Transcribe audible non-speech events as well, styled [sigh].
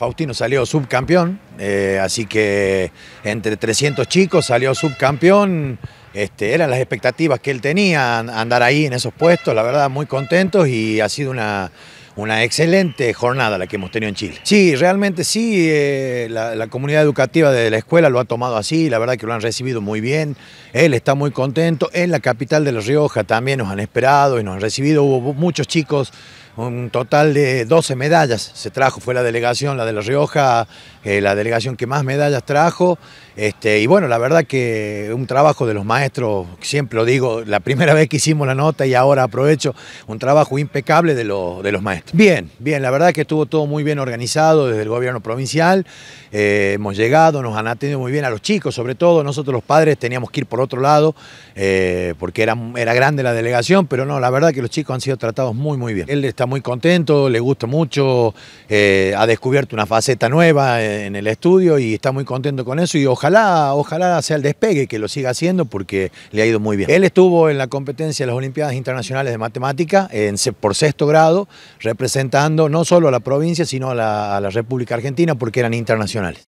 Faustino salió subcampeón, eh, así que entre 300 chicos salió subcampeón. Este, eran las expectativas que él tenía, andar ahí en esos puestos, la verdad, muy contentos y ha sido una, una excelente jornada la que hemos tenido en Chile. Sí, realmente sí, eh, la, la, comunidad educativa de la escuela lo ha tomado así, la verdad que lo han recibido muy bien, él está muy contento, en la capital de La Rioja también nos han esperado y nos han recibido, hubo muchos chicos un total de 12 medallas se trajo, fue la delegación, la de La Rioja, eh, la delegación que más medallas trajo, este, y bueno, la verdad que un trabajo de los maestros, siempre lo digo, la primera [laughs] vez que hicimos la nota y ahora aprovecho, un trabajo impecable de, de los maestros. Bien, bien, la verdad que estuvo todo muy bien organizado desde el gobierno provincial, eh, hemos llegado, nos han atendido muy bien a los chicos, sobre todo nosotros los padres teníamos que ir por otro lado, eh, porque era, era grande la delegación, pero no, la verdad que los chicos han sido tratados muy, muy bien está muy contento, le gusta mucho, eh, ha descubierto una faceta nueva en el estudio y está muy contento con eso y ojalá, ojalá sea el despegue, que lo siga haciendo porque le ha ido muy bien. Él estuvo en la competencia de las Olimpiadas Internacionales de Matemática por sexto grado, representando no solo a la provincia, sino a la República Argentina porque eran internacionales.